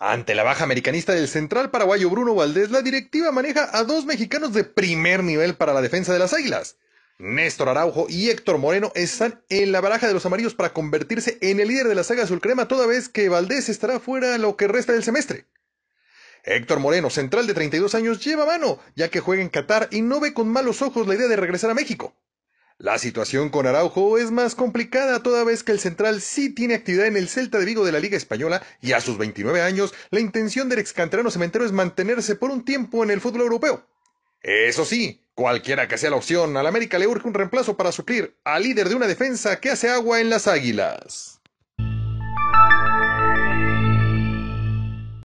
Ante la baja americanista del central paraguayo Bruno Valdés, la directiva maneja a dos mexicanos de primer nivel para la defensa de las Águilas. Néstor Araujo y Héctor Moreno están en la baraja de los amarillos para convertirse en el líder de la saga azulcrema toda vez que Valdés estará fuera lo que resta del semestre. Héctor Moreno, central de 32 años, lleva mano, ya que juega en Qatar y no ve con malos ojos la idea de regresar a México. La situación con Araujo es más complicada toda vez que el central sí tiene actividad en el Celta de Vigo de la Liga Española y a sus 29 años la intención del excanterano cementero es mantenerse por un tiempo en el fútbol europeo. Eso sí, cualquiera que sea la opción, al América le urge un reemplazo para suplir al líder de una defensa que hace agua en las Águilas.